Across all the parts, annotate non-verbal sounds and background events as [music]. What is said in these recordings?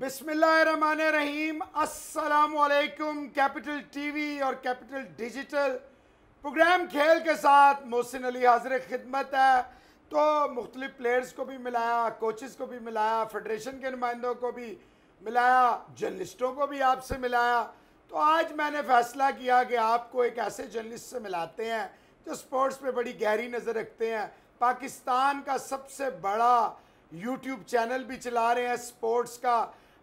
बिस्मिल्लाहिर्रहमानिर्रहीम अस्सलाम वालेकुम कैपिटल टीवी और कैपिटल डिजिटल प्रोग्राम खेल के साथ मोहसिन अली हाजिर खिदमत है तो मुख्तलिफ प्लेयर्स को भी मिलाया कोचेस को भी मिलाया फेडरेशन के नुमाइंदों को भी मिलाया जर्नलिस्टों को भी आपसे मिलाया तो आज मैंने फैसला किया कि आपको एक ऐसे जर्नलिस्ट से मिलाते हैं जो स्पोर्ट्स पर बड़ी गहरी नज़र रखते हैं पाकिस्तान का सबसे बड़ा यूट्यूब चैनल भी चला रहे हैं स्पोर्ट्स का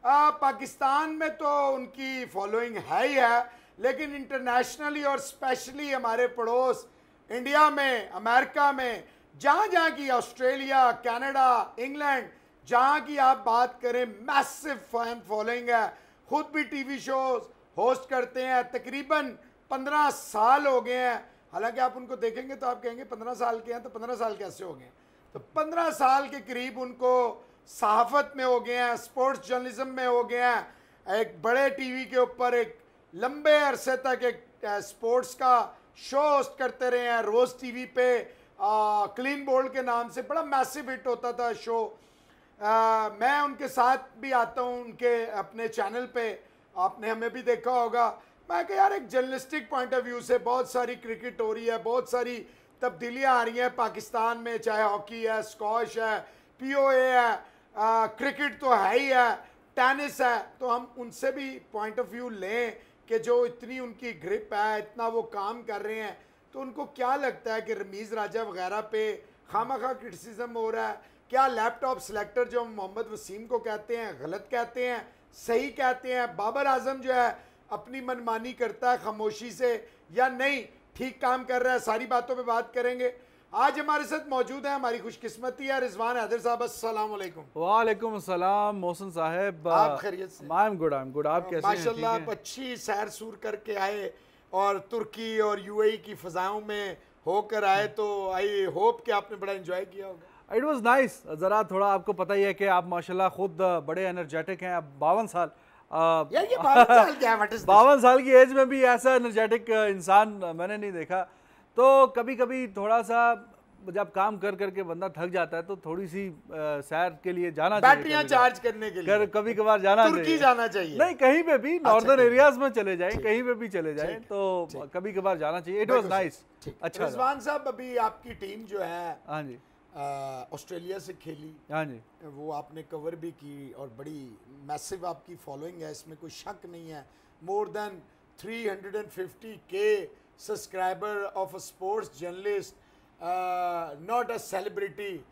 आ, पाकिस्तान में तो उनकी फॉलोइंग है ही है लेकिन इंटरनेशनली और स्पेशली हमारे पड़ोस इंडिया में अमेरिका में जहाँ जहाँ की ऑस्ट्रेलिया कनाडा इंग्लैंड जहाँ की आप बात करें मैसिव फैन फॉलोइंग है खुद भी टीवी शोज होस्ट करते हैं तकरीबन पंद्रह साल हो गए हैं हालांकि आप उनको देखेंगे तो आप कहेंगे पंद्रह साल के हैं तो पंद्रह साल कैसे हो गए तो पंद्रह साल के करीब उनको सहाफ़त में हो गए हैं स्पोर्ट्स जर्नलिज्म में हो गए हैं एक बड़े टीवी के ऊपर एक लंबे अरसे तक एक स्पोर्ट्स का शो होस्ट करते रहे हैं रोज़ टीवी पे आ, क्लीन बोल्ड के नाम से बड़ा मैसिव हिट होता था शो आ, मैं उनके साथ भी आता हूँ उनके अपने चैनल पे आपने हमें भी देखा होगा मैं कह यार एक जर्नलिस्टिक पॉइंट ऑफ व्यू से बहुत सारी क्रिकेट हो रही है बहुत सारी तब्दीलियाँ आ रही हैं पाकिस्तान में चाहे हॉकी है स्कॉश है पीओए है आ, क्रिकेट तो है ही है टेनिस है तो हम उनसे भी पॉइंट ऑफ व्यू लें कि जो इतनी उनकी ग्रिप है इतना वो काम कर रहे हैं तो उनको क्या लगता है कि रमीज़ राजा वगैरह पे खामा खा क्रिटिसिज्म हो रहा है क्या लैपटॉप सिलेक्टर जो मोहम्मद वसीम को कहते हैं गलत कहते हैं सही कहते हैं बाबर आजम जो है अपनी मनमानी करता है खामोशी से या नहीं ठीक काम कर रहा है सारी बातों पे बात करेंगे आज हमारे साथ मौजूद है हमारी खुशकिस्मती है रिजवान हैदर साहब अस्सलाम वालेकुम वालेकुम अस्सलाम मोहसिन साहब आप खैरियत से I am good I am good आप कैसे माशाल्लाह आप अच्छी सैर सूर करके आए और तुर्की और यूएई की फ़जाओं में होकर आए हम्म। तो आई होप कि आपने बड़ा इन्जॉय किया होगा इट वाज नाइस ज़रा थोड़ा आपको पता ही है कि आप माशाल्लाह खुद बड़े एनर्जेटिक हैं अब बावन साल बावन साल की एज में भी ऐसा एनर्जेटिक इंसान मैंने नहीं देखा तो कभी कभी थोड़ा सा जब काम कर करके बंदा थक जाता है तो थोड़ी सी सैर के लिए जाना चाहिए चार्ज करने के लिए कर, कभी कभार जाना चाहिए जाना चाहिए नहीं कहीं पे भी नॉर्दर्न अच्छा, एरियाज में चले जाए कहीं पे भी चले जाए तो कभी कभार जाना चाहिए इट वाज नाइस अच्छा रिजवान साहब अभी आपकी टीम जो है हाँ जी ऑस्ट्रेलिया से खेली हाँ जी वो आपने कवर भी की और बड़ी मैसिव आपकी फॉलोइंग है इसमें कोई शक नहीं है मोर देन 350 के subscriber of a sports journalist, uh, not a celebrity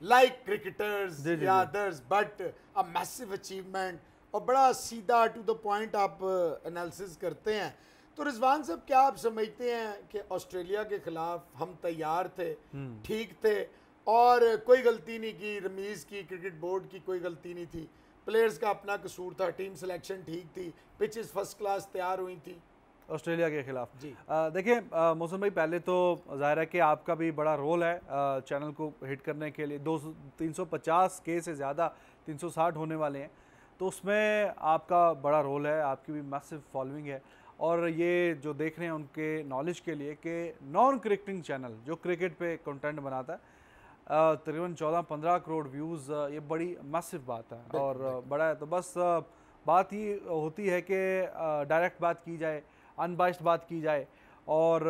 like cricketers या others, but a massive achievement. और बड़ा सीधा टू द पॉइंट आप एनालिसिस uh, करते हैं तो रिजवान साहब क्या आप समझते हैं कि ऑस्ट्रेलिया के खिलाफ हम तैयार थे हम्म। ठीक थे और कोई गलती नहीं की रमीज़ की क्रिकेट बोर्ड की कोई गलती नहीं थी प्लेयर्स का अपना कसूर था टीम सिलेक्शन ठीक थी पिचेस फर्स्ट क्लास तैयार हुई थी ऑस्ट्रेलिया के खिलाफ जी देखिए मौसम भाई पहले तो ज़ाहिर है कि आपका भी बड़ा रोल है आ, चैनल को हिट करने के लिए दो तीन के से ज़्यादा 360 होने वाले हैं तो उसमें आपका बड़ा रोल है आपकी भी मैसिव फॉलोइंग है और ये जो देख रहे हैं उनके नॉलेज के लिए कि नॉन क्रिकेटिंग चैनल जो क्रिकेट पे कंटेंट बनाता है तकरीबन चौदह पंद्रह करोड़ व्यूज़ ये बड़ी मैसिव बात है और बड़ा है तो बस बात ही होती है कि डायरेक्ट बात की जाए अनबाइस्ड बात की जाए और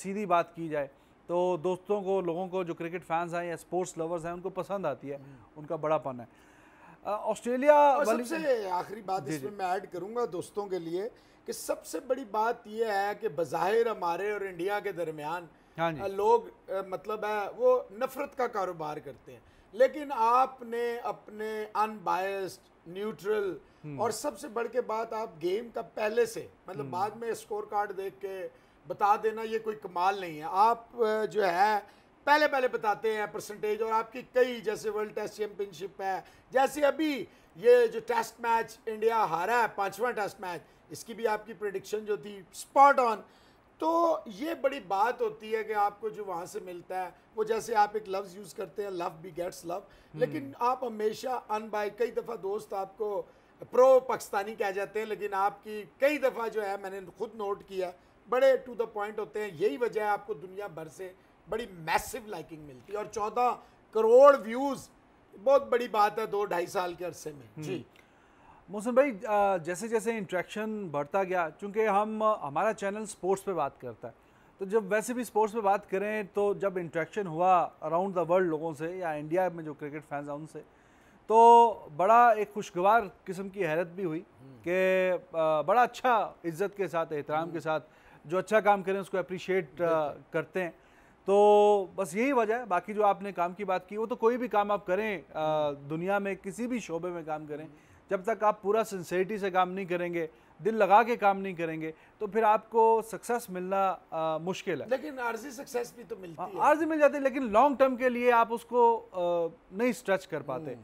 सीधी बात की जाए तो दोस्तों को लोगों को जो क्रिकेट फैंस हैं या स्पोर्ट्स लवर्स हैं उनको पसंद आती है हम्म। उनका बड़ापन है ऑस्ट्रेलिया सबसे आखिरी बात इसमें मैं ऐड करूंगा दोस्तों के लिए कि सबसे बड़ी बात यह है कि बज़ाहिर हमारे और इंडिया के दरमियान हाँ लोग मतलब है वो नफरत का कारोबार करते हैं लेकिन आपने अपने अनबायस्ड न्यूट्रल हम्म। और सबसे बढ़ के बात आप गेम का पहले से मतलब हम्म। बाद में स्कोर कार्ड देख के बता देना ये कोई कमाल नहीं है आप जो है पहले पहले बताते हैं परसेंटेज और आपकी कई जैसे वर्ल्ड टेस्ट चैंपियनशिप है जैसे अभी ये जो टेस्ट मैच इंडिया हारा है पांचवा टेस्ट मैच इसकी भी आपकी प्रडिक्शन जो थी स्पॉट ऑन तो ये बड़ी बात होती है कि आपको जो वहाँ से मिलता है वो जैसे आप एक लफ्ज़ यूज़ करते हैं लव बी गेट्स लव लेकिन आप हमेशा अनबाई कई दफ़ा दोस्त आपको प्रो पाकिस्तानी कह जाते हैं लेकिन आपकी कई दफ़ा जो है मैंने खुद नोट किया बड़े टू द पॉइंट होते हैं यही वजह है आपको दुनिया भर से बड़ी मैसिव लाइकिंग मिलती है और चौदह करोड़ व्यूज़ बहुत बड़ी बात है दो ढाई साल के अरसे में हम्म। जी मोहसिन भाई जैसे जैसे इंट्रैक्शन बढ़ता गया चूँकि हम हमारा चैनल स्पोर्ट्स पे बात करता है तो जब वैसे भी स्पोर्ट्स पे बात करें तो जब इंट्रैक्शन हुआ अराउंड द वर्ल्ड लोगों से या इंडिया में जो क्रिकेट फैंस हैं उनसे तो बड़ा एक खुशगवार किस्म की हैरत भी हुई हम्म। कि बड़ा अच्छा इज्जत के साथ एहतराम के हम्म। साथ जो अच्छा काम करें उसको अप्रिशिएट करते हैं तो बस यही वजह है बाकी जो आपने काम की बात की वो तो कोई भी काम आप करें हम्म। दुनिया में किसी भी शोबे में काम करें जब तक आप पूरा सिंसेरिटी से काम नहीं करेंगे दिल लगा के काम नहीं करेंगे तो फिर आपको सक्सेस मिलना आ, मुश्किल है लेकिन आर्जी सक्सेस भी तो मिलती आ, हाँ, है आर्जी मिल जाती है लेकिन लॉन्ग टर्म के लिए आप उसको आ, नहीं स्ट्रेच कर पाते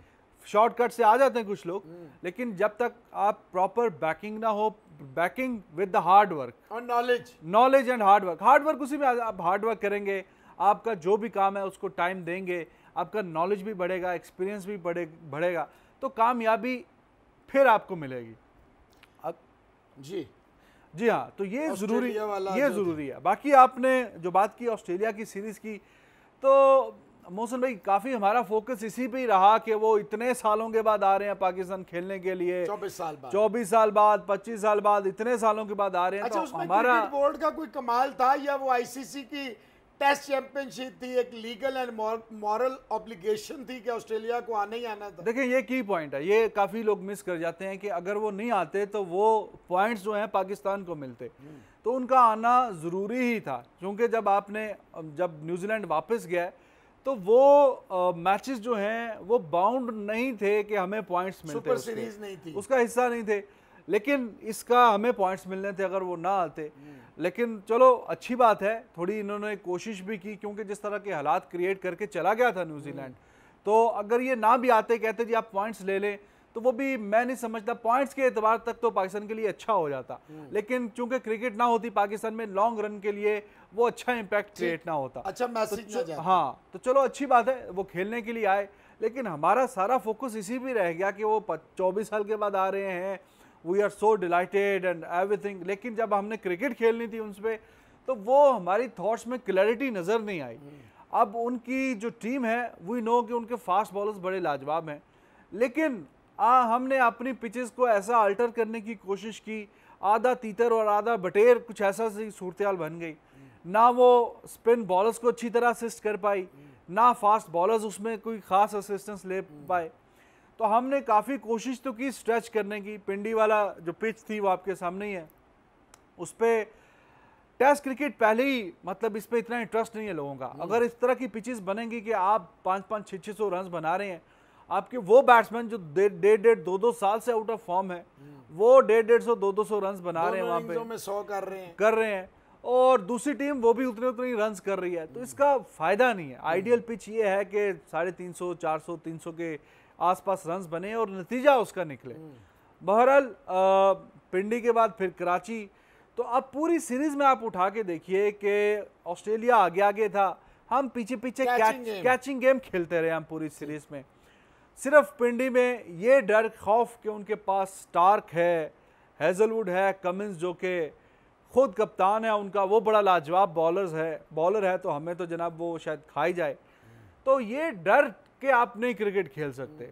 शॉर्टकट हम्म। से आ जाते हैं कुछ लोग हम्म। लेकिन जब तक आप प्रॉपर बैकिंग ना हो backing with the hard work और knowledge knowledge and hard work hard work उसी में आप हार्ड वर्क करेंगे आपका जो भी काम है उसको टाइम देंगे आपका नॉलेज भी बढ़ेगा एक्सपीरियंस भी बढ़े बढ़ेगा तो कामयाबी फिर आपको मिलेगी अब जी जी हाँ तो ये ज़रूरी ये ज़रूरी है बाकी आपने जो बात की ऑस्ट्रेलिया की सीरीज़ की तो मोहसन भाई काफ़ी हमारा फोकस इसी पे ही रहा कि वो इतने सालों के बाद आ रहे हैं पाकिस्तान खेलने के लिए चौबीस साल बाद चौबीस साल बाद पच्चीस साल बाद इतने सालों के बाद आ रहे हैं अच्छा, तो उसमें हमारा बोर्ड का कोई कमाल था या वो आईसीसी की टेस्ट चैंपियनशिप थी एक लीगल एंड मॉरल ऑब्लिगेशन थी कि ऑस्ट्रेलिया को आना ही आना था देखिए ये की पॉइंट है ये काफ़ी लोग मिस कर जाते हैं कि अगर वो नहीं आते तो वो पॉइंट्स जो हैं पाकिस्तान को मिलते हम्म। तो उनका आना ज़रूरी ही था क्योंकि जब आपने जब न्यूजीलैंड वापस गया तो वो मैचेस जो हैं वो बाउंड नहीं थे कि हमें पॉइंट्स मिलते सुपर सीरीज नहीं थी उसका हिस्सा नहीं थे लेकिन इसका हमें पॉइंट्स मिलने थे अगर वो ना आते हम्म। लेकिन चलो अच्छी बात है थोड़ी इन्होंने कोशिश भी की क्योंकि जिस तरह के हालात क्रिएट करके चला गया था न्यूजीलैंड हम्म। तो अगर ये ना भी आते कहते जी आप पॉइंट्स ले लें तो वो भी मैं नहीं समझता पॉइंट्स के एतबार तक तो पाकिस्तान के लिए अच्छा हो जाता हम्म। लेकिन चूंकि क्रिकेट ना होती पाकिस्तान में लॉन्ग रन के लिए वो अच्छा इम्पैक्ट क्रिएट ना होता अच्छा मैसेज तो हाँ तो चलो अच्छी बात है वो खेलने के लिए आए लेकिन हमारा सारा फोकस इसी भी रह गया कि वो चौबीस साल के बाद आ रहे हैं we are so delighted and everything लेकिन जब हमने क्रिकेट खेलनी थी उस पर तो वो हमारी थाट्स में क्लैरिटी नज़र नहीं आई अब उनकी जो टीम है वी नो कि उनके फास्ट बॉलर्स बड़े लाजवाब हैं लेकिन आ, हमने अपनी पिचेस को ऐसा अल्टर करने की कोशिश की आधा तीतर और आधा बटेर कुछ ऐसा सी सूरत बन गई ना वो स्पिन बॉलर्स को अच्छी तरह असिस्ट कर पाई ना फास्ट बॉलर्स उसमें कोई ख़ास असिस्टेंस ले पाए तो हमने काफ़ी कोशिश तो की स्ट्रेच करने की पिंडी वाला जो पिच थी वो आपके सामने ही है उस पर टेस्ट क्रिकेट पहले ही मतलब इस पर इतना इंटरेस्ट नहीं है लोगों का हम्म। अगर इस तरह की पिचेस बनेंगी कि आप पाँच पाँच छः छः सौ रन बना रहे हैं आपके वो बैट्समैन जो डेढ़ डेढ़ दो दो साल से आउट ऑफ फॉर्म है हम्म। वो डेढ़ डेढ़ सौ दो दो सौ रन बना रहे हैं वहाँ पे में सौ कर रहे हैं कर रहे हैं और दूसरी टीम वो भी उतने उतने ही रन कर रही है तो हम्म। इसका फ़ायदा नहीं है आइडियल पिच ये है कि साढ़े तीन सौ चार सौ तीन सौ के आसपास रन्स बने और नतीजा उसका निकले बहरहाल पिंडी के बाद फिर कराची तो अब पूरी सीरीज में आप उठा के देखिए कि ऑस्ट्रेलिया आगे आगे था हम पीछे पीछे कैचिंग, गेम। कैचिंग गेम खेलते रहे हम पूरी सीरीज में सिर्फ पिंडी में ये डर खौफ कि उनके पास स्टार्क है हेजलवुड है कमिंस जो कि खुद कप्तान है उनका वो बड़ा लाजवाब बॉलर है बॉलर है तो हमें तो जनाब वो शायद खा ही जाए तो ये डर कि आप नहीं क्रिकेट खेल सकते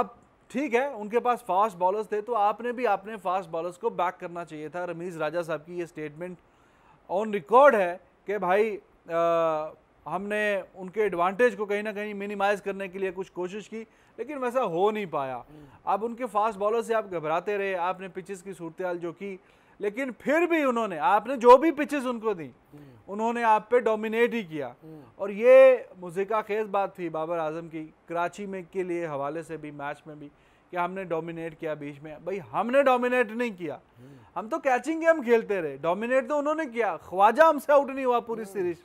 अब ठीक है उनके पास फास्ट बॉलर्स थे तो आपने भी अपने फास्ट बॉलर्स को बैक करना चाहिए था रमीज़ राजा साहब की ये स्टेटमेंट ऑन रिकॉर्ड है कि भाई आ, हमने उनके एडवांटेज को कहीं ना कहीं मिनिमाइज करने के लिए कुछ कोशिश की लेकिन वैसा हो नहीं पाया हम्म। अब उनके फास्ट बॉलर से आप घबराते रहे आपने पिचेस की सूरत जो की लेकिन फिर भी उन्होंने आपने जो भी पिचेस उनको दी उन्होंने आप पे डोमिनेट ही किया और ये मुजिका खेज बात थी बाबर आजम की कराची में के लिए हवाले से भी मैच में भी कि हमने डोमिनेट किया बीच में भाई हमने डोमिनेट नहीं किया हम तो कैचिंग गेम खेलते रहे डोमिनेट तो उन्होंने किया ख्वाजा हमसे आउट नहीं हुआ पूरी सीरीज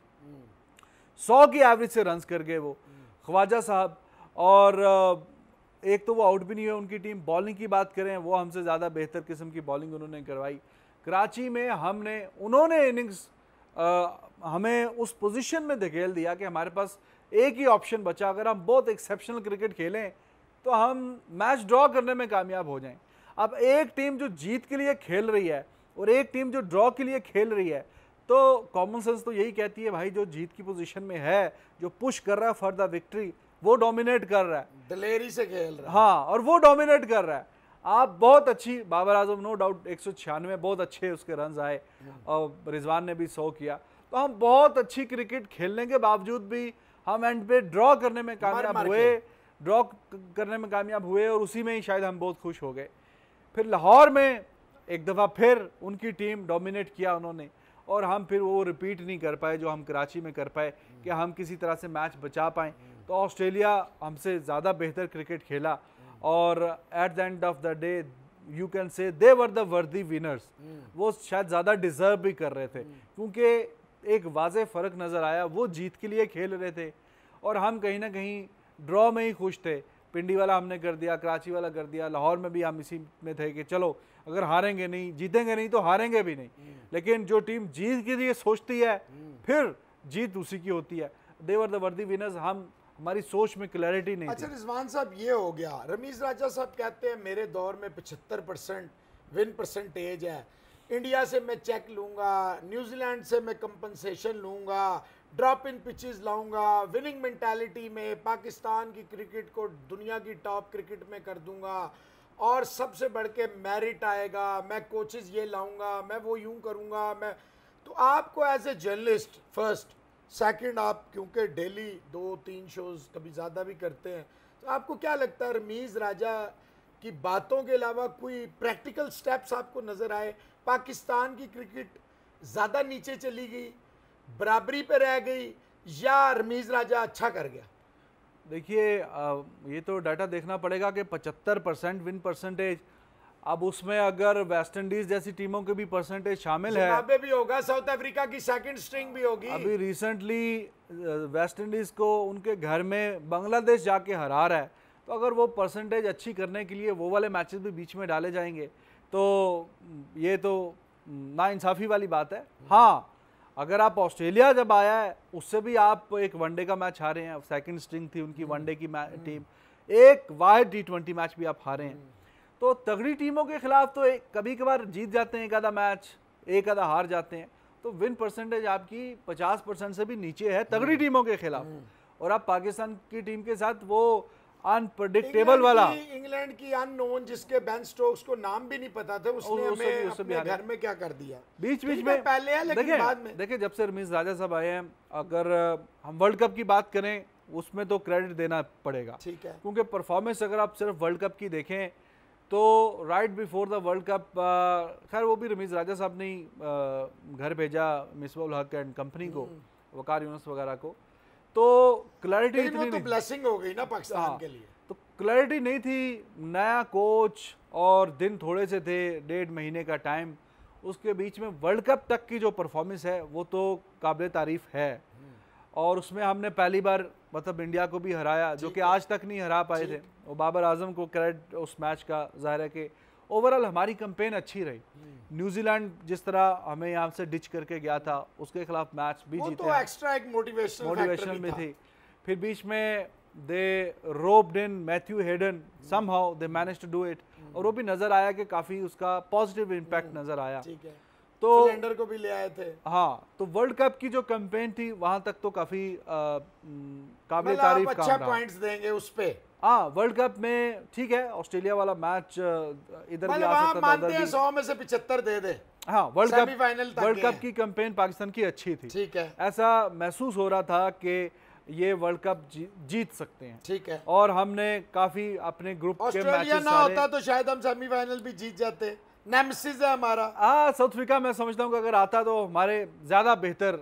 सौ की एवरेज से रन कर गए वो ख्वाजा साहब और एक तो वो आउट भी नहीं हुए उनकी टीम बॉलिंग की बात करें वो हमसे ज़्यादा बेहतर किस्म की बॉलिंग उन्होंने करवाई कराची में हमने उन्होंने इनिंग्स हमें उस पोजीशन में धकेल दिया कि हमारे पास एक ही ऑप्शन बचा अगर हम बहुत एक्सेप्शनल क्रिकेट खेलें तो हम मैच ड्रॉ करने में कामयाब हो जाएं अब एक टीम जो जीत के लिए खेल रही है और एक टीम जो ड्रॉ के लिए खेल रही है तो कॉमन सेंस तो यही कहती है भाई जो जीत की पोजीशन में है जो पुश कर रहा है फॉर द विक्ट्री वो डोमिनेट कर रहा है दलेरी से खेल रहा है हाँ और वो डोमिनेट कर रहा है आप बहुत अच्छी बाबर आजम नो डाउट एक बहुत अच्छे उसके रन आए और रिजवान ने भी सौ किया तो हम बहुत अच्छी क्रिकेट खेलने के बावजूद भी हम एंड पे ड्रॉ करने में कामयाब हुए ड्रॉ करने में कामयाब हुए और उसी में ही शायद हम बहुत खुश हो गए फिर लाहौर में एक दफ़ा फिर उनकी टीम डोमिनेट किया उन्होंने और हम फिर वो रिपीट नहीं कर पाए जो हम कराची में कर पाए कि हम किसी तरह से मैच बचा पाएँ तो ऑस्ट्रेलिया हमसे ज़्यादा बेहतर क्रिकेट खेला और at the end of the day you can say they were the वर्दी विनर्स वो शायद ज़्यादा डिजर्व भी कर रहे थे hmm. क्योंकि एक वाज फ़र्क नज़र आया वो जीत के लिए खेल रहे थे और हम कहीं ना कहीं ड्रॉ में ही खुश थे पिंडी वाला हमने कर दिया कराची वाला कर दिया लाहौर में भी हम इसी में थे कि चलो अगर हारेंगे नहीं जीतेंगे नहीं तो हारेंगे भी नहीं hmm. लेकिन जो टीम जीत के लिए सोचती है hmm. फिर जीत उसी की होती है देवर द वर्दी विनर्स हम हमारी सोच में क्लैरिटी नहीं अच्छा रिजवान साहब ये हो गया रमीज राजा साहब कहते हैं मेरे दौर में पचहत्तर परसेंट विन परसेंटेज है इंडिया से मैं चेक लूँगा न्यूजीलैंड से मैं कंपनसेशन लूँगा ड्रॉप इन पिचेस लाऊंगा विनिंग मेंटालिटी में पाकिस्तान की क्रिकेट को दुनिया की टॉप क्रिकेट में कर दूंगा और सबसे बढ़ के मेरिट आएगा मैं कोचेज ये लाऊंगा मैं वो यूं करूंगा मैं तो आपको as a journalist first second आप क्योंकि डेली दो तीन शोज़ कभी ज़्यादा भी करते हैं तो आपको क्या लगता है रमीज़ राजा की बातों के अलावा कोई प्रैक्टिकल स्टेप्स आपको नज़र आए पाकिस्तान की क्रिकेट ज़्यादा नीचे चली गई बराबरी पर रह गई या रमीज़ राजा अच्छा कर गया देखिए ये तो डाटा देखना पड़ेगा कि 75 परसेंट विन परसेंटेज अब उसमें अगर वेस्ट इंडीज जैसी टीमों के भी परसेंटेज शामिल है भी होगा साउथ अफ्रीका की सेकंड स्ट्रिंग भी होगी अभी रिसेंटली वेस्ट इंडीज को उनके घर में बांग्लादेश जाके हरा रहा है तो अगर वो परसेंटेज अच्छी करने के लिए वो वाले मैचेस भी बीच में डाले जाएंगे तो ये तो नाइंसाफ़ी वाली बात है हाँ अगर आप ऑस्ट्रेलिया जब आया है उससे भी आप एक वनडे का मैच हारे हैं सेकंड स्ट्रिंग थी उनकी वनडे हम्म। की टीम हम्म। एक वाइड टी ट्वेंटी मैच भी आप हारे हैं तो तगड़ी टीमों के खिलाफ तो एक, कभी कभार जीत जाते हैं एक आधा मैच एक आधा हार जाते हैं तो विन परसेंटेज आपकी 50 परसेंट से भी नीचे है तगड़ी हम्म। टीमों के खिलाफ हम्म। और आप पाकिस्तान की टीम के साथ वो अनप्रडिक्टेबल वाला इंग्लैंड की अननोन जिसके बैन स्टोक्स को नाम भी नहीं पता था उसने हमें अपने घर में क्या कर दिया बीच बीच में पहले है लेकिन बाद में देखिए जब से रमीज राजा साहब आए हैं अगर हम वर्ल्ड कप की बात करें उसमें तो क्रेडिट देना पड़ेगा ठीक है क्योंकि परफॉर्मेंस अगर आप सिर्फ वर्ल्ड कप की देखें तो right before the world cup खैर वो भी रमीज़ राजा साहब ने uh, घर भेजा मिसबाउल हक एंड कंपनी को हम्म। वकार यूनस वगैरह को तो क्लैरिटी तो तो ब्लेसिंग हो गई ना पाकिस्तान हाँ, के लिए तो क्लैरिटी नहीं थी नया कोच और दिन थोड़े से थे डेढ़ महीने का टाइम उसके बीच में वर्ल्ड कप तक की जो परफॉर्मेंस है वो तो काबिल तारीफ है हम्म। और उसमें हमने पहली बार मतलब इंडिया को भी हराया जो कि तो आज तक नहीं हरा पाए थे और बाबर आजम को क्रेडिट उस मैच का ज़ाहिर है कि ओवरऑल हमारी कंपेन अच्छी रही न्यूजीलैंड हम्म। जिस तरह हमें यहाँ से डिच करके गया था उसके खिलाफ मैच भी जीते तो एक्स्ट्रा एक मोटिवेशन मोटिवेशन में थी फिर बीच में they roped in Matthew Hayden somehow they manage to do it और वो भी नज़र आया कि काफ़ी उसका पॉजिटिव इम्पैक्ट नज़र आया तो सिलेंडर को भी ले आए थे हाँ तो वर्ल्ड कप की जो कैंपेन थी वहां तक तो काफ़ी काबिल मतलब तारीफ अच्छा पॉइंट्स देंगे उस पर हाँ वर्ल्ड कप में ठीक है ऑस्ट्रेलिया वाला मैच इधर मतलब भी आ सकता था सौ में से पिछहत्तर दे दे हाँ वर्ल्ड कप वर्ल्ड कप की कैंपेन पाकिस्तान की अच्छी थी ठीक है ऐसा महसूस हो रहा था कि ये वर्ल्ड कप जी, जीत सकते हैं ठीक है और हमने काफी अपने ग्रुप के मैचेस ना होता तो शायद हम सेमीफाइनल भी जीत जाते नेमसिस है हमारा हाँ साउथ अफ्रीका मैं समझता हूँ अगर आता तो हमारे ज़्यादा बेहतर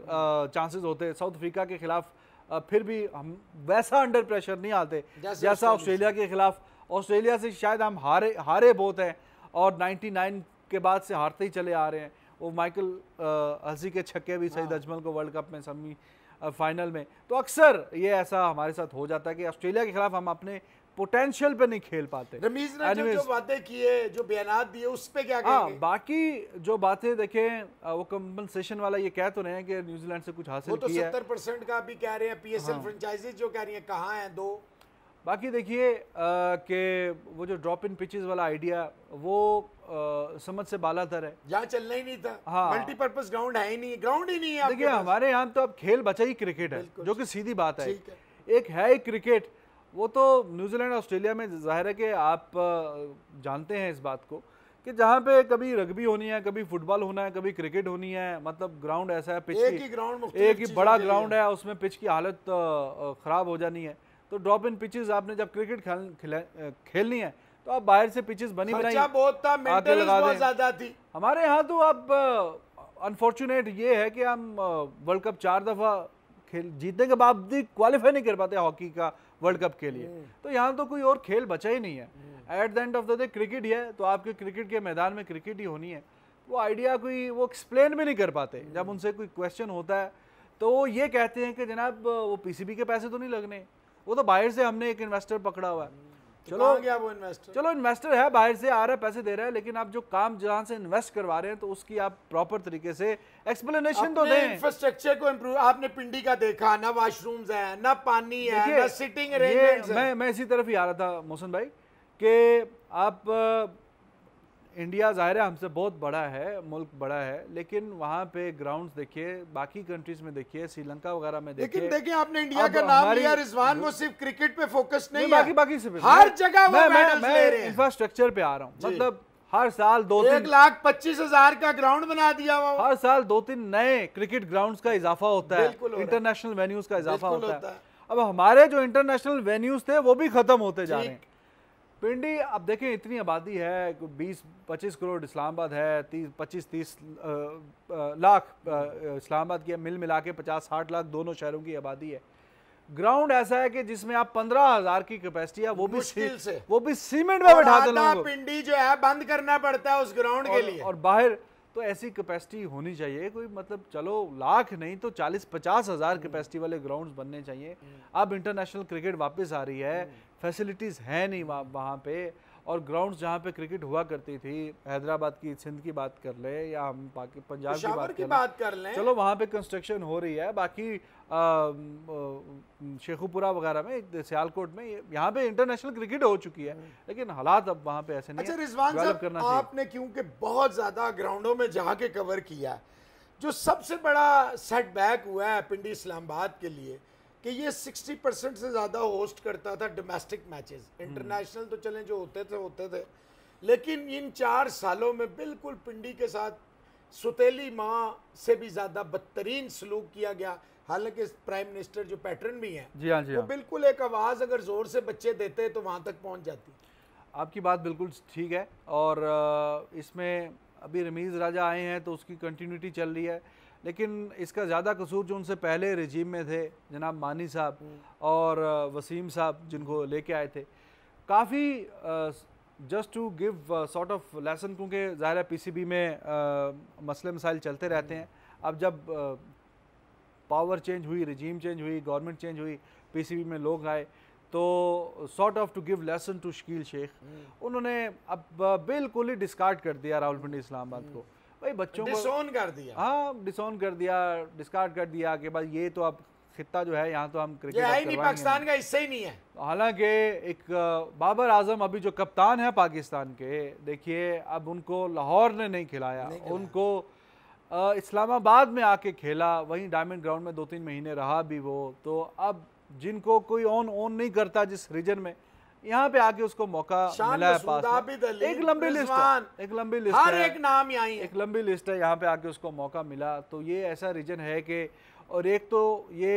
चांसेस होते साउथ अफ्रीका के खिलाफ फिर भी हम वैसा अंडर प्रेशर नहीं आते जैसा ऑस्ट्रेलिया के खिलाफ ऑस्ट्रेलिया से शायद हम हारे हारे बहुत हैं और 99 के बाद से हारते ही चले आ रहे हैं वो माइकल हसी के छक्के भी सईद हाँ। अजमल को वर्ल्ड कप में सेमी फाइनल में तो अक्सर ये ऐसा हमारे साथ हो जाता है कि ऑस्ट्रेलिया के खिलाफ हम अपने पोटेंशियल पे नहीं खेल पाते रमीज ने जो, जो बातें किए जो बयान दिए उस पर क्या हाँ बाकी जो बातें देखें वो कम्पनसेशन वाला ये कह तो रहे हैं कि न्यूजीलैंड से कुछ हासिल तो सत्तर परसेंट का भी कह रहे हैं फ्रेंचाइजीज हाँ। जो कह रही कहाँ हैं दो बाकी देखिए कि वो जो ड्रॉप इन पिचेस वाला आइडिया वो समझ से बाला तर है यहाँ चलना ही नहीं था हाँ मल्टीपर्पज ग्राउंड है ही नहीं ग्राउंड ही नहीं है देखिए हमारे यहाँ तो अब खेल बचा ही क्रिकेट है जो कि सीधी बात है, है। एक है ही क्रिकेट वो तो न्यूजीलैंड ऑस्ट्रेलिया में जाहिर है कि आप जानते हैं इस बात को कि जहाँ पे कभी रग्बी होनी है कभी फुटबॉल होना है कभी क्रिकेट होनी है मतलब ग्राउंड ऐसा है पिच एक ही ग्राउंड एक ही बड़ा ग्राउंड है उसमें पिच की हालत ख़राब हो जानी है तो ड्रॉप इन पिचेस आपने जब क्रिकेट खेल, खेलनी है तो आप बाहर से पिचेस बनी बनाई बहुत था बहुत ज़्यादा थी हमारे यहाँ तो अब अनफॉर्चुनेट ये है कि हम वर्ल्ड कप चार दफ़ा खेल जीतने के बाद भी क्वालिफाई नहीं कर पाते हॉकी का वर्ल्ड कप के लिए हम्म। तो यहाँ तो कोई और खेल बचा ही नहीं है at the end of the day cricket ही है तो आपके क्रिकेट के मैदान में क्रिकेट ही होनी है वो आइडिया कोई वो एक्सप्लेन भी नहीं कर पाते हम्म। जब उनसे कोई क्वेश्चन होता है तो वो ये कहते हैं कि जनाब वो पीसीबी के पैसे तो नहीं लगने वो तो बाहर से हमने एक इन्वेस्टर पकड़ा हुआ है हम्म। तो चलो गया वो इन्वेस्टर चलो इन्वेस्टर है बाहर से आ रहा है पैसे दे रहा है लेकिन आप जो काम जहां से इन्वेस्ट करवा रहे हैं तो उसकी आप प्रॉपर तरीके से एक्सप्लेनेशन तो दें इंफ्रास्ट्रक्चर को इम्प्रूव आपने पिंडी का देखा ना वॉशरूम्स है ना पानी है ना सिटिंग मैं मैं इसी तरफ ही आ रहा था मोहसन भाई कि आप इंडिया ज़ाहिर है हमसे बहुत बड़ा है मुल्क बड़ा है लेकिन वहाँ पे ग्राउंड देखिए बाकी कंट्रीज में देखिए श्रीलंका वगैरह में देखिए लेकिन देखिए आपने इंडिया का नाम लिया रिजवान वो सिर्फ क्रिकेट पे फोकस नहीं, नहीं बाकी बाकी सिर्फ हर जगह मैं मैं, इंफ्रास्ट्रक्चर पे आ रहा हूँ मतलब हर साल दो एक लाख पच्चीस हजार का ग्राउंड बना दिया वो हर साल दो तीन नए क्रिकेट ग्राउंड का इजाफा होता है इंटरनेशनल वेन्यूज का इजाफा होता है अब हमारे जो इंटरनेशनल वेन्यूज थे वो भी खत्म होते जा रहे हैं पिंडी अब देखें इतनी आबादी है 20-25 करोड़ इस्लामाबाद है 25-30 लाख इस्लामाबाद की मिल मिला के पचास साठ लाख दोनों शहरों की आबादी है ग्राउंड ऐसा है कि जिसमें आप पंद्रह हजार की कैपेसिटी है वो भी से वो भी सीमेंट में बैठा पिंडी जो है बंद करना पड़ता है उस ग्राउंड के लिए और बाहर तो ऐसी कैपेसिटी होनी चाहिए कोई मतलब चलो लाख नहीं तो चालीस पचास हज़ार कैपेसिटी हम्म। वाले ग्राउंड्स बनने चाहिए हम्म। अब इंटरनेशनल क्रिकेट वापस आ रही है फैसिलिटीज़ हम्म। है नहीं वहाँ पे और ग्राउंड्स जहाँ पे क्रिकेट हुआ करती थी हैदराबाद की सिंध की बात कर ले या हम बाकी पंजाब की बात की बात कर लें चलो वहाँ पे कंस्ट्रक्शन हो रही है बाकी शेखुपुरा वगैरह में सियालकोट में यहाँ पे इंटरनेशनल क्रिकेट हो चुकी है लेकिन हालात अब वहाँ पे ऐसे नहीं अच्छा रिजवान साहब करना आपने क्योंकि बहुत ज़्यादा ग्राउंडों में जहाँ के कवर किया जो सबसे बड़ा सेटबैक हुआ है पिंडी इस्लामाबाद के लिए कि ये 60 परसेंट से ज़्यादा होस्ट करता था डोमेस्टिक मैचेस हम्म। इंटरनेशनल तो चले जो होते थे होते थे लेकिन इन चार सालों में बिल्कुल पिंडी के साथ सुतीली माँ से भी ज़्यादा बदतरीन सलूक किया गया हालांकि प्राइम मिनिस्टर जो पैटर्न भी हैं जी हाँ जी वो तो बिल्कुल एक आवाज़ अगर ज़ोर से बच्चे देते तो वहाँ तक पहुँच जाती आपकी बात बिल्कुल ठीक है और इसमें अभी रमीज़ राजा आए हैं तो उसकी कंटिन्यूटी चल रही है लेकिन इसका ज़्यादा कसूर जो उनसे पहले रजीम में थे जनाब मानी साहब हम्म। और वसीम साहब जिनको लेके आए थे काफ़ी just to give sort of lesson क्योंकि ज़ाहिर सी पीसीबी में आ, मसले मसाइल चलते रहते हम्म। हैं अब जब पावर चेंज हुई रजीम चेंज हुई गवर्नमेंट चेंज हुई पीसीबी में लोग आए तो sort of to give lesson to Shakeel Sheikh उन्होंने अब बिल्कुल ही डिस्कार्ड कर दिया राहुल पिंडी इस्लामाबाद हम्म। को भाई बच्चों को डिसोन कर दिया हाँ डिसोन कर दिया डिस्कार्ड कर दिया कि भाई ये तो अब खिता जो है यहाँ तो हम क्रिकेट ये नहीं पाकिस्तान का हिस्सा ही नहीं है हालांकि एक बाबर आजम अभी जो कप्तान है पाकिस्तान के देखिए अब उनको लाहौर ने नहीं खिलाया उनको इस्लामाबाद में आके खेला वहीं डायमंड ग्राउंड में दो तीन महीने रहा भी वो तो अब जिनको कोई ऑन ऑन नहीं करता जिस रीजन में यहाँ पे आके उसको मौका मिला है पास एक लंबी लिस्ट एक लंबी लिस्ट हर एक नाम यहाँ एक लंबी लिस्ट है यहाँ पे आके उसको मौका मिला तो ये ऐसा रीजन है कि और एक तो ये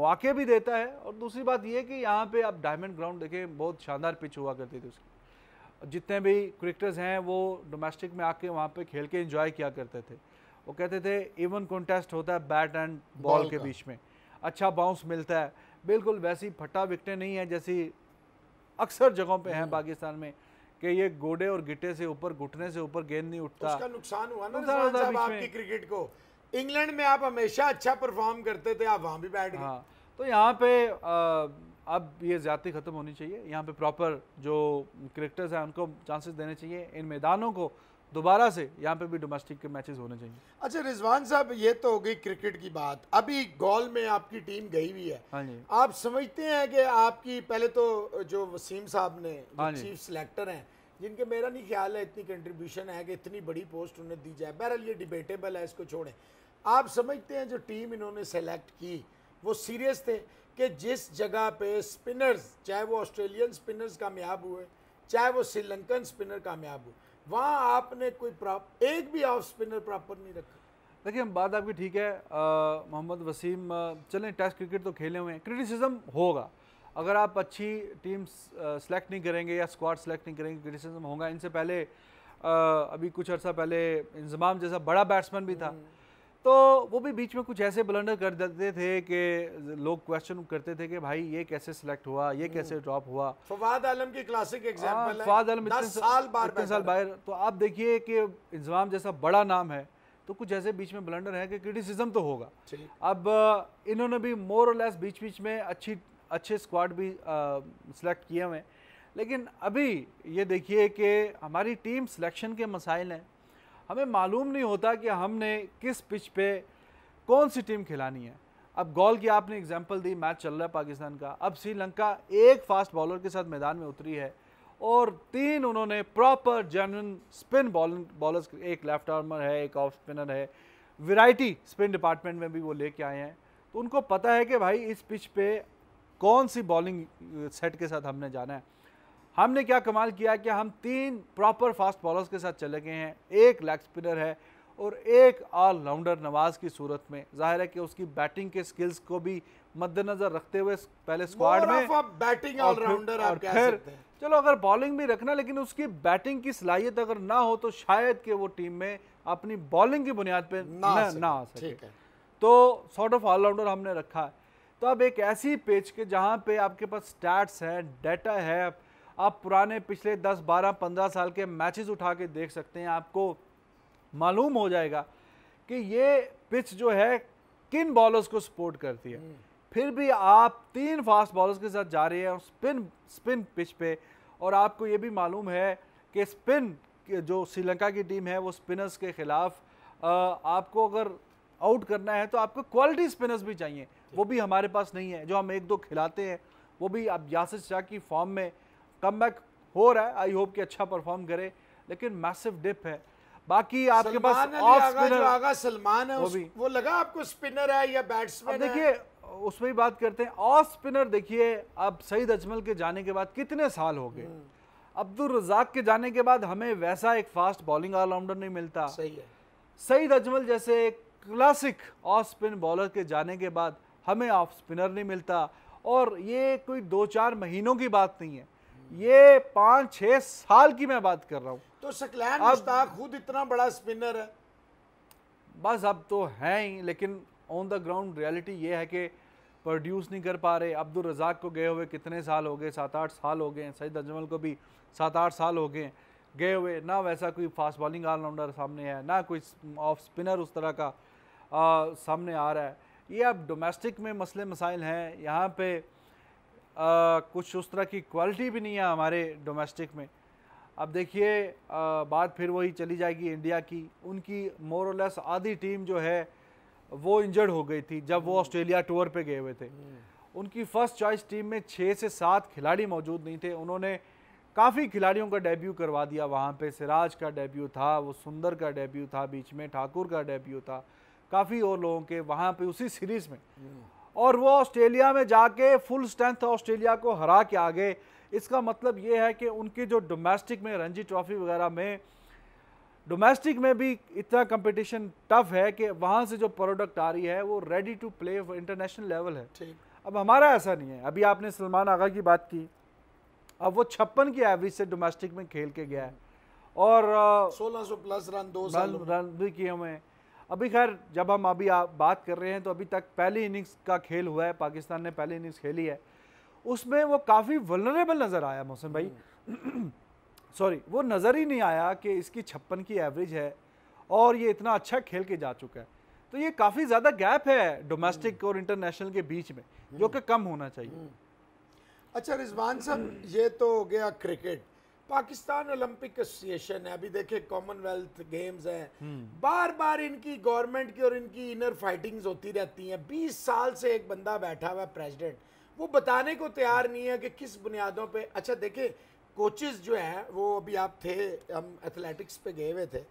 मौके भी देता है और दूसरी बात ये कि यहाँ पे आप डायमंड ग्राउंड देखें बहुत शानदार पिच हुआ करती थी उसकी जितने भी क्रिकेटर्स हैं वो डोमेस्टिक में आके वहाँ पे खेल के एंजॉय किया करते थे वो कहते थे इवन कॉन्टेस्ट होता है बैट एंड बॉल के बीच में अच्छा बाउंस मिलता है बिल्कुल वैसी फटा विकटें नहीं है जैसी अक्सर जगहों पे हैं हम्म। पाकिस्तान में कि ये गोडे और गिटे से ऊपर घुटने से ऊपर गेंद नहीं उठता उसका नुकसान हुआ ना साहब आपकी क्रिकेट को इंग्लैंड में आप हमेशा अच्छा परफॉर्म करते थे आप वहाँ भी बैठ गए हाँ तो यहाँ पे अब ये ज़्यादा ख़त्म होनी चाहिए यहाँ पे प्रॉपर जो क्रिकेटर्स हैं उनको चांसेस देने चाहिए इन मैदानों को दोबारा से यहाँ पे भी डोमेस्टिक के मैचेस होने चाहिए अच्छा रिजवान साहब ये तो हो गई क्रिकेट की बात अभी गोल में आपकी टीम गई हुई है हाँ जी आप समझते हैं कि आपकी पहले तो जो वसीम साहब ने हाँ चीफ सिलेक्टर हैं जिनके मेरा नहीं ख्याल है इतनी कंट्रीब्यूशन है कि इतनी बड़ी पोस्ट उन्हें दी जाए बहरहाल ये डिबेटेबल है इसको छोड़ें आप समझते हैं जो टीम इन्होंने सेलेक्ट की वो सीरियस थे कि जिस जगह पे स्पिनर्स चाहे वो ऑस्ट्रेलियन स्पिनर्स कामयाब हुए चाहे वो श्रीलंकन स्पिनर कामयाब हुए वहाँ आपने कोई प्राप्त एक भी ऑफ स्पिनर प्रॉपर नहीं रखा देखिए बात आपकी ठीक है मोहम्मद वसीम चलें टेस्ट क्रिकेट तो खेले हुए हैं क्रिटिसिज्म होगा अगर आप अच्छी टीम सेलेक्ट नहीं करेंगे या स्क्वाड सेलेक्ट नहीं करेंगे क्रिटिसिज्म होगा इनसे पहले आ, अभी कुछ अर्सा पहले इंजमाम जैसा बड़ा बैट्समैन भी था हम्म। तो वो भी बीच में कुछ ऐसे ब्लंडर कर देते थे कि लोग क्वेश्चन करते थे कि भाई ये कैसे सिलेक्ट हुआ ये हम्म। कैसे ड्रॉप हुआ फवाद आलम की क्लासिक हाँ, एग्जांपल है फवाद आलम इतने साल बाहर इतने साल बाहर तो आप देखिए कि इंजाम जैसा बड़ा नाम है तो कुछ ऐसे बीच में ब्लंडर है कि क्रिटिसिज्म तो होगा अब इन्होंने भी मोर और लेस बीच बीच में अच्छी अच्छे स्क्वाड भी सिलेक्ट किए हुए लेकिन अभी ये देखिए कि हमारी टीम सिलेक्शन के मसाइल हैं हमें मालूम नहीं होता कि हमने किस पिच पे कौन सी टीम खिलानी है अब गोल की आपने एग्जाम्पल दी मैच चल रहा है पाकिस्तान का अब श्रीलंका एक फास्ट बॉलर के साथ मैदान में उतरी है और तीन उन्होंने प्रॉपर जेन स्पिन बॉलिंग बॉलर्स एक लेफ्ट आर्मर है एक ऑफ स्पिनर है वैरायटी स्पिन डिपार्टमेंट में भी वो लेके आए हैं तो उनको पता है कि भाई इस पिच पे कौन सी बॉलिंग सेट के साथ हमने जाना है हमने क्या कमाल किया कि हम तीन प्रॉपर फास्ट बॉलर्स के साथ चले गए हैं एक लेग स्पिनर है और एक ऑलराउंडर नवाज की सूरत में जाहिर है कि उसकी बैटिंग के स्किल्स को भी मद्देनजर रखते हुए पहले स्क्वाड में बैटिंग ऑलराउंडर और फिर चलो अगर बॉलिंग भी रखना लेकिन उसकी बैटिंग की सलाहियत अगर ना हो तो शायद कि वो टीम में अपनी बॉलिंग की बुनियाद पर ना ना आ सके तो सॉर्ट ऑफ ऑलराउंडर हमने रखा है तो अब एक ऐसी पेज के जहाँ पे आपके पास स्टैट्स हैं डेटा है आप पुराने पिछले 10, 12, 15 साल के मैचेस उठा के देख सकते हैं आपको मालूम हो जाएगा कि ये पिच जो है किन बॉलर्स को सपोर्ट करती है हम्म। फिर भी आप तीन फास्ट बॉलर्स के साथ जा रहे हैं स्पिन स्पिन पिच पे और आपको ये भी मालूम है कि स्पिन जो श्रीलंका की टीम है वो स्पिनर्स के ख़िलाफ़ आपको अगर आउट करना है तो आपको क्वालिटी स्पिनर्स भी चाहिए वो भी हमारे पास नहीं है जो हम एक दो खिलाते हैं वो भी अब यासिर शाह की फॉर्म में कम हो रहा है आई होप कि अच्छा परफॉर्म करे लेकिन मैसिव डिप है बाकी आपके पास ऑफ स्पिनर आगा सलमान है वो, उस, वो लगा आपको स्पिनर है या बैट्समैन है देखिए उसमें ही बात करते हैं ऑफ स्पिनर देखिए अब सईद अजमल के जाने के बाद कितने साल हो गए हम्म। अब्दुल रजाक के जाने के बाद हमें वैसा एक फास्ट बॉलिंग ऑलराउंडर नहीं मिलता सही है सईद अजमल जैसे एक क्लासिक ऑफ स्पिन बॉलर के जाने के बाद हमें ऑफ स्पिनर नहीं मिलता और ये कोई दो चार महीनों की बात नहीं है ये पाँच छः साल की मैं बात कर रहा हूँ तो मुश्ताक खुद इतना बड़ा स्पिनर है बस अब तो है ही लेकिन ऑन द ग्राउंड रियलिटी ये है कि प्रोड्यूस नहीं कर पा रहे अब्दुल रजाक को गए हुए कितने साल हो गए सात आठ साल हो गए सईद अजमल को भी सात आठ साल हो गए गए हुए ना वैसा कोई फास्ट बॉलिंग ऑलराउंडर सामने है ना कोई ऑफ स्पिनर उस तरह का आ, सामने आ रहा है ये अब डोमेस्टिक में मसले मसाइल हैं यहाँ पे कुछ उस तरह की क्वालिटी भी नहीं है हमारे डोमेस्टिक में अब देखिए बात फिर वही चली जाएगी इंडिया की उनकी मोर और लेस आधी टीम जो है वो इंजर्ड हो गई थी जब वो हम्म। ऑस्ट्रेलिया टूर पे गए हुए थे हम्म। उनकी फर्स्ट चॉइस टीम में छः से सात खिलाड़ी मौजूद नहीं थे उन्होंने काफ़ी खिलाड़ियों का डेब्यू करवा दिया वहाँ पे सिराज का डेब्यू था वो सुंदर का डेब्यू था बीच में ठाकुर का डेब्यू था काफ़ी और लोगों के वहाँ पे उसी सीरीज़ में हम्म। और वो ऑस्ट्रेलिया में जाके फुल स्ट्रेंथ ऑस्ट्रेलिया को हरा के आ गए इसका मतलब ये है कि उनकी जो डोमेस्टिक में रणजी ट्रॉफी वगैरह में डोमेस्टिक में भी इतना कंपटीशन टफ है कि वहाँ से जो प्रोडक्ट आ रही है वो ready to play international level है अब हमारा ऐसा नहीं है अभी आपने सलमान आगा की बात की अब वो छप्पन की एवरेज से डोमेस्टिक में खेल के गया है और सोलह सौ प्लस रन दो रन भी किए हुए हैं अभी खैर जब हम अभी आप बात कर रहे हैं तो अभी तक पहली इनिंग्स का खेल हुआ है पाकिस्तान ने पहली इनिंग्स खेली है उसमें वो काफ़ी वनरेबल नज़र आया मोहसिन भाई सॉरी [clears throat] वो नज़र ही नहीं आया कि इसकी छप्पन की एवरेज है और ये इतना अच्छा खेल के जा चुका है तो ये काफ़ी ज़्यादा गैप है डोमेस्टिक और इंटरनेशनल के बीच में जो कि कम होना चाहिए हम्म। अच्छा रिजवान साहब ये तो हो गया क्रिकेट पाकिस्तान ओलंपिक एसोसिएशन है अभी देखे कॉमनवेल्थ गेम्स हैं हम्म। बार बार इनकी गवर्नमेंट की और इनकी इनर फाइटिंग्स होती रहती हैं बीस साल से एक बंदा बैठा हुआ है वो बताने को तैयार नहीं है कि किस बुनियादों पर अच्छा देखे कोचेस जो हैं वो अभी आप थे हम एथलेटिक्स पे गए हुए थे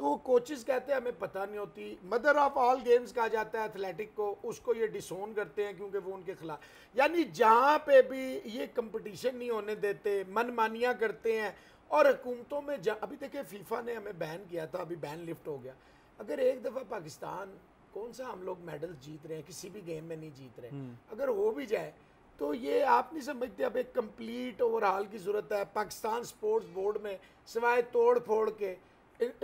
तो कोचेस कहते हैं हमें पता नहीं होती मदर ऑफ ऑल गेम्स कहा जाता है एथलेटिक को उसको ये डिसोन करते हैं क्योंकि वो उनके खिलाफ यानी जहाँ पे भी ये कंपटीशन नहीं होने देते मनमानियाँ करते हैं और हुकूमतों में जा अभी देखिए फीफा ने हमें बैन किया था अभी बैन लिफ्ट हो गया अगर एक दफ़ा पाकिस्तान कौन सा हम लोग मेडल जीत रहे हैं किसी भी गेम में नहीं जीत रहे हम्म। अगर हो भी जाए तो ये आप नहीं समझते अब एक कम्प्लीट ओवरऑल की ज़रूरत है पाकिस्तान स्पोर्ट्स बोर्ड में सिवाय तोड़ फोड़ के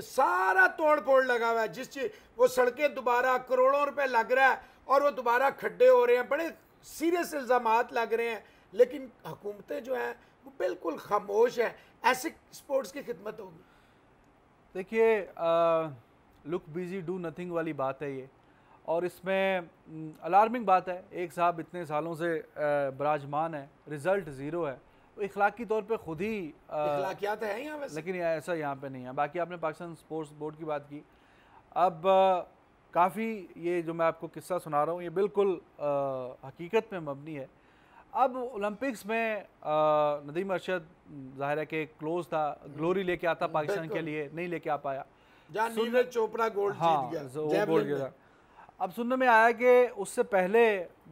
सारा तोड़ फोड़ लगा हुआ है जिस चीज वो सड़कें दोबारा करोड़ों रुपए लग रहा है और वो दोबारा खड्डे हो रहे हैं बड़े सीरियस इल्ज़ाम लग रहे हैं लेकिन हुकूमतें जो हैं वो बिल्कुल खामोश हैं ऐसे स्पोर्ट्स की खिदमत होगी देखिए लुक बिजी डू नथिंग वाली बात है ये और इसमें अलार्मिंग बात है एक साहब इतने सालों से बराजमान है रिज़ल्ट ज़ीरो है इखलाकी तौर पे खुद ही इखलाकियात है यहाँ वैसे लेकिन ऐसा यहाँ पे नहीं है बाकी आपने पाकिस्तान स्पोर्ट्स बोर्ड की बात की अब काफ़ी ये जो मैं आपको किस्सा सुना रहा हूँ ये बिल्कुल आ, हकीकत में मबनी है अब ओलंपिक्स में नदीम अरशद ज़ाहिर है कि क्लोज था ग्लोरी लेके आता पाकिस्तान के लिए नहीं लेके आ पाया चोपड़ा गोल्ड हाँ, जीत गया, गोल्ड गया। अब सुनने में आया कि उससे पहले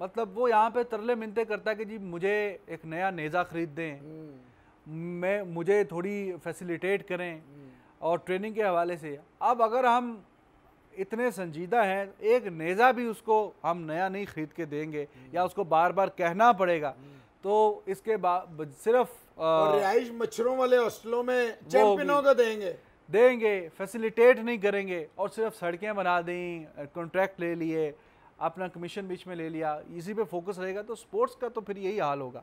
मतलब वो यहाँ पे तरले मिनते करता है कि जी मुझे एक नया नेज़ा ख़रीद दें हम्म। मैं मुझे थोड़ी फैसिलिटेट करें हम्म। और ट्रेनिंग के हवाले से अब अगर हम इतने संजीदा हैं एक नेज़ा भी उसको हम नया नहीं ख़रीद के देंगे हम्म। या उसको बार बार कहना पड़ेगा तो इसके बाद सिर्फ रिहाइश मच्छरों वाले हॉस्टलों में चैंपियनों को देंगे देंगे फैसिलिटेट नहीं करेंगे और सिर्फ सड़कें बना दें कॉन्ट्रैक्ट ले लिए अपना कमीशन बीच में ले लिया इसी पे फोकस रहेगा तो स्पोर्ट्स का तो फिर यही हाल होगा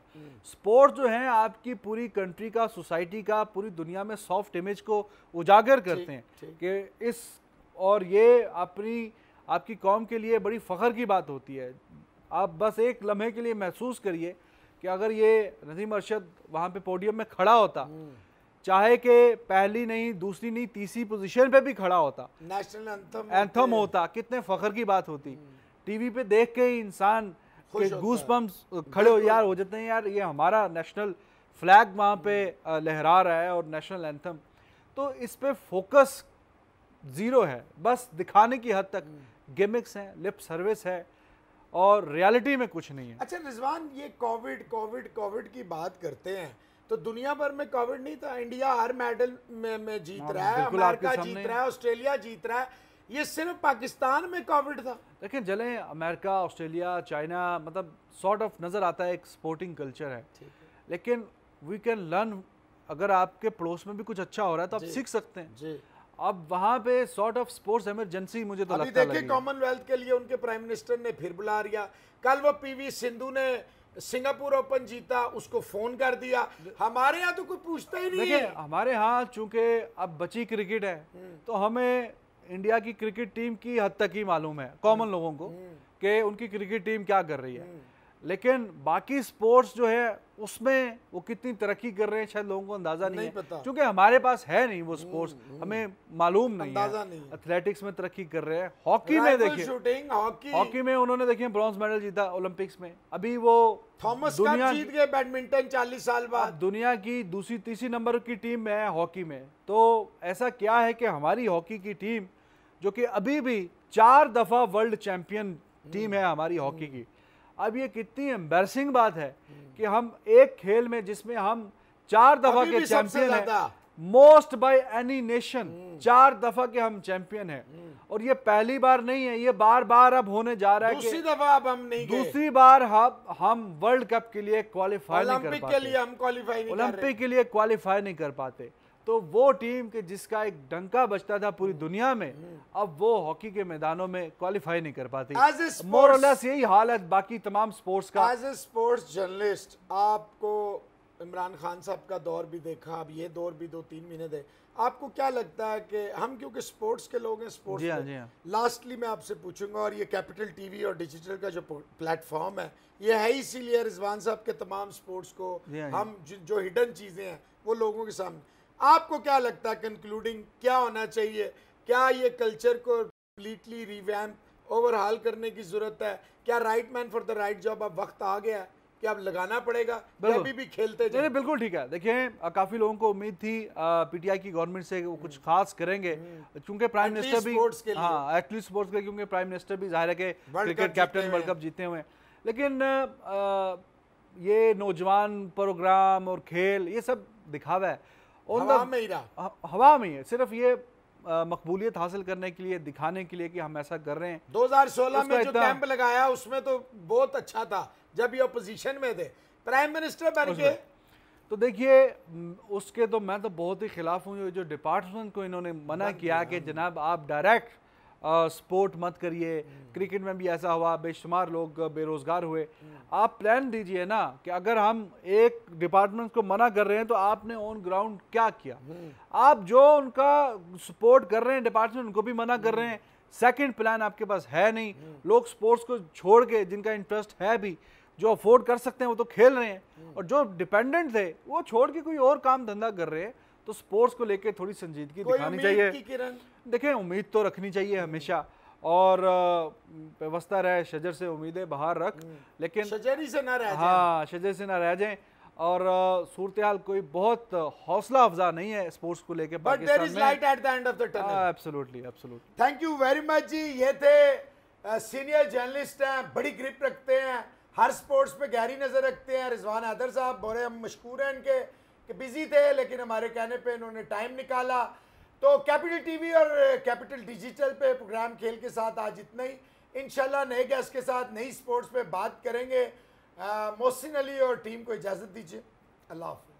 स्पोर्ट्स हम्म। जो है आपकी पूरी कंट्री का सोसाइटी का पूरी दुनिया में सॉफ्ट इमेज को उजागर करते हैं कि इस और ये अपनी आपकी कौम के लिए बड़ी फ़ख्र की बात होती है आप बस एक लम्हे के लिए महसूस करिए कि अगर ये नदीम अरशद वहाँ पे पोडियम में खड़ा होता हम्म। चाहे के पहली नहीं दूसरी नहीं तीसरी पोजीशन पे भी खड़ा होता नेशनल एंथम एंथम होता कितने फखर की बात होती हम्म। टीवी पे देख के ही इंसान गूस पम्प्स खड़े हो यार हो जाते हैं यार ये हमारा नेशनल फ्लैग वहाँ पे हम्म। लहरा रहा है और नेशनल एंथम तो इस पर फोकस ज़ीरो है बस दिखाने की हद तक गेमिक्स हम्म। हैं लिप सर्विस है और रियलिटी में कुछ नहीं है अच्छा रिजवान ये कोविड कोविड कोविड की बात करते हैं तो दुनिया भर में कवर्ड नहीं था इंडिया हर मेडल में, में जीत हाँ, रहा है अमेरिका जीत रहा है ऑस्ट्रेलिया जीत रहा है ये सिर्फ पाकिस्तान में कोविड था लेकिन जले अमेरिका ऑस्ट्रेलिया चाइना मतलब सॉर्ट ऑफ नज़र आता है एक स्पोर्टिंग कल्चर है लेकिन वी कैन लर्न अगर आपके पड़ोस में भी कुछ अच्छा हो रहा है तो आप सीख सकते हैं अब वहां पे सॉर्ट ऑफ स्पोर्ट्स इमरजेंसी मुझे तो अभी लगता देखिए कॉमनवेल्थ के लिए उनके प्राइम मिनिस्टर ने फिर बुला लिया कल वो पीवी सिंधु ने सिंगापुर ओपन जीता उसको फोन कर दिया हमारे यहाँ तो कोई पूछता ही नहीं है हमारे यहाँ चूंकि अब बची क्रिकेट है तो हमें इंडिया की क्रिकेट टीम की हद तक ही मालूम है कॉमन लोगों को हम्म। कि उनकी क्रिकेट टीम क्या कर रही है हम्म। लेकिन बाकी स्पोर्ट्स जो है उसमें वो कितनी तरक्की कर रहे हैं शायद लोगों को अंदाजा नहीं, नहीं है पता। क्योंकि हमारे पास है नहीं वो स्पोर्ट्स हम्म, हम्म। हमें मालूम नहीं है एथलेटिक्स में तरक्की कर रहे हैं हॉकी में देखिए शूटिंग हॉकी हॉकी में उन्होंने देखिए ब्रॉन्ज मेडल जीता ओलंपिक्स में अभी वो थॉमस दुनिया जीत गए बैडमिंटन चालीस साल बाद दुनिया की दूसरी तीसरी नंबर की टीम में है हॉकी में तो ऐसा क्या है कि हमारी हॉकी की टीम जो कि अभी भी चार दफा वर्ल्ड चैंपियन टीम है हमारी हॉकी की अब ये कितनी एम्बेसिंग बात है कि हम एक खेल में जिसमें हम चार दफा के चैंपियन हैं मोस्ट बाय एनी नेशन चार दफा के हम चैंपियन हैं हम्म। और ये पहली बार नहीं है ये बार बार अब होने जा रहा है दूसरी दफा अब हम नहीं दूसरी बार हम हम वर्ल्ड कप के लिए क्वालिफाई नहीं कर पाते ओलंपिक के लिए हम क्वालिफाई ओलंपिक के लिए क्वालिफाई नहीं कर पाते तो वो टीम के जिसका एक डंका बचता था पूरी दुनिया में अब वो हॉकी के मैदानों में क्वालिफाई नहीं कर पाती sports, यही हालत बाकी तमाम स्पोर्ट्स का एज ए स्पोर्ट्स जर्नलिस्ट आपको इमरान खान साहब का दौर भी देखा अब ये दौर भी दो तीन महीने दे आपको क्या लगता है कि हम क्योंकि स्पोर्ट्स के लोग हैं स्पोर्ट्स लास्टली हाँ, हाँ। मैं आपसे पूछूंगा और ये कैपिटल टीवी और डिजिटल का जो प्लेटफॉर्म है ये है इसीलिए रिजवान साहब के तमाम स्पोर्ट्स को हाँ, हम जो हिडन चीज़ें हैं वो लोगों के सामने आपको क्या लगता है कंक्लूडिंग क्या होना चाहिए क्या ये कल्चर को कम्प्लीटली रिवैम्प ओवरहाल करने की जरूरत है क्या right man for the right job अब वक्त आ गया है कि अब लगाना पड़ेगा अभी भी खेलते जाए बिल्कुल ठीक है देखिए काफी लोगों को उम्मीद थी पीटीआई की गवर्नमेंट से वो कुछ हम्म। खास करेंगे क्योंकि प्राइम मिनिस्टर भी हाँ एटलीस्ट स्पोर्ट्स के लिए क्योंकि प्राइम मिनिस्टर भी जाहिर है कि क्रिकेट कैप्टन वर्ल्ड कप जीते हुए लेकिन ये नौजवान प्रोग्राम और खेल ये सब दिखावा है मतलब हवा में ही रहा हवा में सिर्फ ये मकबूलियत हासिल करने के लिए दिखाने के लिए कि हम ऐसा कर रहे हैं 2016 में जो कैंप लगाया उसमें तो बहुत अच्छा था जब ये अपोजिशन में थे प्राइम मिनिस्टर बन गए तो देखिए उसके तो मैं तो बहुत ही खिलाफ हूँ जो डिपार्टमेंट को इन्होंने मना किया कि जनाब आप डायरेक्ट स्पोर्ट मत करिए क्रिकेट में भी ऐसा हुआ बेशुमार लोग बेरोज़गार हुए आप प्लान दीजिए ना कि अगर हम एक डिपार्टमेंट को मना कर रहे हैं तो आपने ऑन ग्राउंड क्या किया आप जो उनका सपोर्ट कर रहे हैं डिपार्टमेंट उनको भी मना कर रहे हैं सेकंड प्लान आपके पास है नहीं लोग स्पोर्ट्स को छोड़ के जिनका इंटरेस्ट है भी जो अफोर्ड कर सकते हैं वो तो खेल रहे हैं और जो डिपेंडेंट थे वो छोड़ के कोई और काम धंधा कर रहे हैं तो स्पोर्ट्स को लेके थोड़ी संजीदगी दिखानी चाहिए देखें उम्मीद तो रखनी चाहिए हमेशा और व्यवस्था रहे शजर से उम्मीदें बाहर रख हम्म। लेकिन शजरी से ना रह हाँ शजर से ना रह जाएं और सूरत हाल कोई बहुत हौसला अफजा नहीं है स्पोर्ट्स को लेके but is light at the end of the tunnel absolutely absolutely thank you very much ji ये थे सीनियर जर्नलिस्ट हैं बड़ी ग्रिप रखते हैं हर स्पोर्ट्स पे गहरी नज़र रखते हैं रिजवान हैदर साहब बोरे हम मशहूर हैं इनके कि बिज़ी थे लेकिन हमारे कहने पे इन्होंने टाइम निकाला तो कैपिटल टीवी और कैपिटल uh, डिजिटल पे प्रोग्राम खेल के साथ आज इतना ही इनशाला नए गेस्ट के साथ नई स्पोर्ट्स पे बात करेंगे uh, मोहसिन अली और टीम को इजाज़त दीजिए अल्लाह हाफ